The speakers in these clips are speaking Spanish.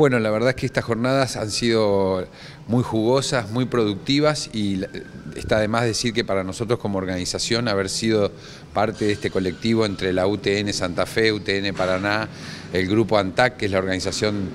Bueno, la verdad es que estas jornadas han sido muy jugosas, muy productivas y está además decir que para nosotros como organización haber sido parte de este colectivo entre la UTN Santa Fe, UTN Paraná, el grupo ANTAC, que es la organización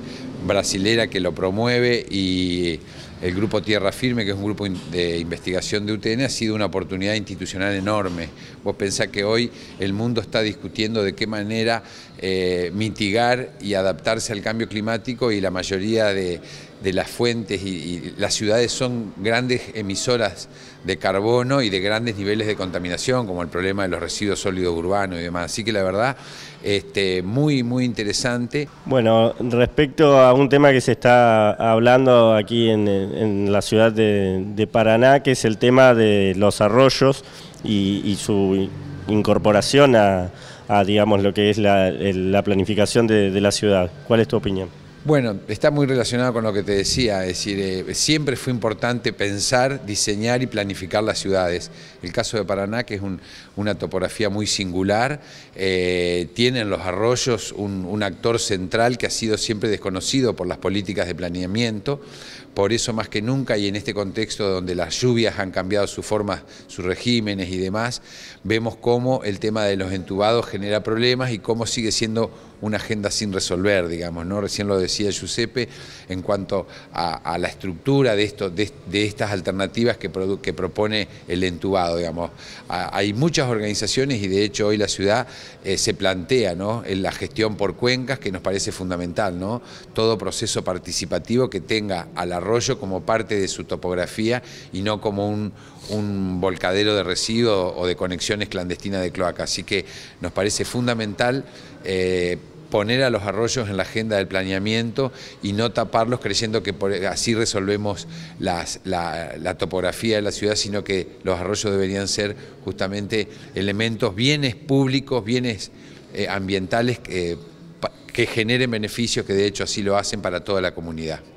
brasilera que lo promueve y el grupo Tierra Firme, que es un grupo de investigación de UTN, ha sido una oportunidad institucional enorme. Vos pensás que hoy el mundo está discutiendo de qué manera eh, mitigar y adaptarse al cambio climático y la mayoría de, las fuentes y, las ciudades son grandes emisoras de carbono y de grandes niveles de contaminación, como el problema de los residuos sólidos urbanos y demás. Así que la verdad, este, muy, muy interesante. Bueno, respecto a un tema que se está hablando aquí en, en la ciudad de, Paraná, que es el tema de los arroyos y, su incorporación a, digamos, lo que es la, planificación de la ciudad. ¿Cuál es tu opinión? Bueno, está muy relacionado con lo que te decía, es decir, eh, siempre fue importante pensar, diseñar y planificar las ciudades. El caso de Paraná, que es una topografía muy singular, eh, tiene en los arroyos un, un, actor central que ha sido siempre desconocido por las políticas de planeamiento, por eso más que nunca y en este contexto donde las lluvias han cambiado sus formas, sus regímenes y demás, vemos cómo el tema de los entubados genera problemas y cómo sigue siendo una agenda sin resolver, digamos, ¿no? Recién lo decía decía Giuseppe, en cuanto a, la estructura de, esto, de, estas alternativas que, que, propone el entubado. Digamos. hay muchas organizaciones y de hecho hoy la ciudad eh, se plantea ¿no? en la gestión por cuencas que nos parece fundamental, ¿no? todo proceso participativo que tenga al arroyo como parte de su topografía y no como un, volcadero de residuos o de conexiones clandestinas de cloaca. Así que nos parece fundamental eh, poner a los arroyos en la agenda del planeamiento y no taparlos creyendo que así resolvemos la, topografía de la ciudad, sino que los arroyos deberían ser justamente elementos, bienes públicos, bienes eh, ambientales eh, que generen beneficios, que de hecho así lo hacen para toda la comunidad.